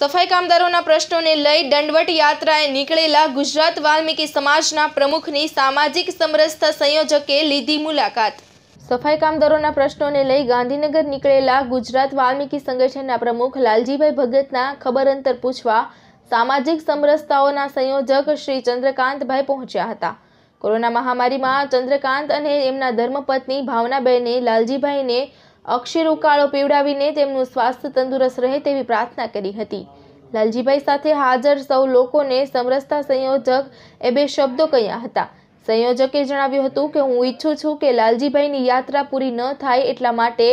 સફાઈ કામદારોના પ્રશ્નોને લઈ દંડવટ યાત્રાએ નીકળેલા ગુજરાત વાલ્મીકી સમાજના પ્રમુખની સામાજિક સમરસતા સંયોજકે લીધી મુલાકાત સફાઈ કામદારોના પ્રશ્નોને લઈ ગાંધીનગર નીકળેલા ગુજરાત વાલ્મીકી સંગઠનના પ્રમુખ લાલજીભાઈ ભગતના ખબર અંતર પૂછવા સામાજિક સમરસતાઓના સંયોજક શ્રી ચંદ્રકાંતભાઈ પહોંચ્યા હતા કોરોના મહામારીમાં ચંદ્રકાંત અને એમના ધર્મપત્ની ભાવનાબેને લાલજીભાઈને અક્ષર ઉકાળો પીવડાવીને તેમનું સ્વાસ્થ્ય તંદુરસ્ત રહે તેવી પ્રાર્થના કરી હતી લાલજીભાઈ સાથે હાજર સૌ લોકોને સમરસતા સંયોજક એ બે શબ્દો કહ્યા હતા સંયોજકે જણાવ્યું હતું કે હું ઈચ્છું છું કે લાલજીભાઈની યાત્રા પૂરી ન થાય એટલા માટે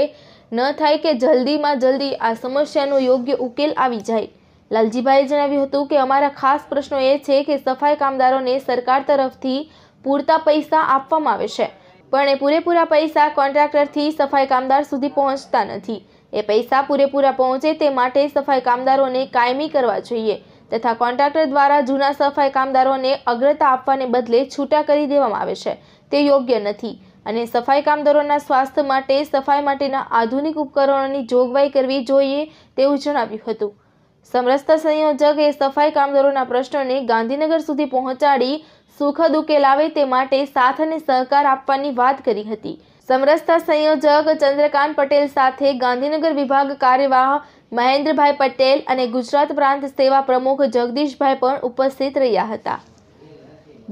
ન થાય કે જલ્દીમાં જલ્દી આ સમસ્યાનો યોગ્ય ઉકેલ આવી જાય લાલજીભાઈએ જણાવ્યું હતું કે અમારા ખાસ પ્રશ્નો એ છે કે સફાઈ કામદારોને સરકાર તરફથી પૂરતા પૈસા આપવામાં આવે છે પણ એ પૂરેપૂરા પૈસા કોન્ટ્રાક્ટરથી સફાઈ કામદાર સુધી પહોંચતા નથી એ પૈસા પૂરેપૂરા પહોંચે તે માટે સફાઈ કામદારોને કાયમી કરવા જોઈએ તથા કોન્ટ્રાક્ટર દ્વારા જૂના સફાઈ કામદારોને અગ્રતા આપવાને બદલે છૂટા કરી દેવામાં આવે છે તે યોગ્ય નથી અને સફાઈ કામદારોના સ્વાસ્થ્ય માટે સફાઈ માટેના આધુનિક ઉપકરણોની જોગવાઈ કરવી જોઈએ તેવું જણાવ્યું હતું સમરસતા સંયોજક એ સફાઈ કામદારોના પ્રશ્નોને ગાંધીનગર સુધી પહોંચાડી સુખદ ઉકેલ આવે તે માટે સાથ અને સહકાર આપવાની વાત કરી હતી સમરસતા સંયોજક ચંદ્રકાંત પટેલ સાથે ગાંધીનગર વિભાગ કાર્યવાહ મહેન્દ્રભાઈ પટેલ અને ગુજરાત પ્રાંત સેવા પ્રમુખ જગદીશભાઈ પણ ઉપસ્થિત રહ્યા હતા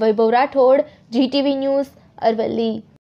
વૈભવ રાઠોડ જીટીવી ન્યૂઝ અરવલ્લી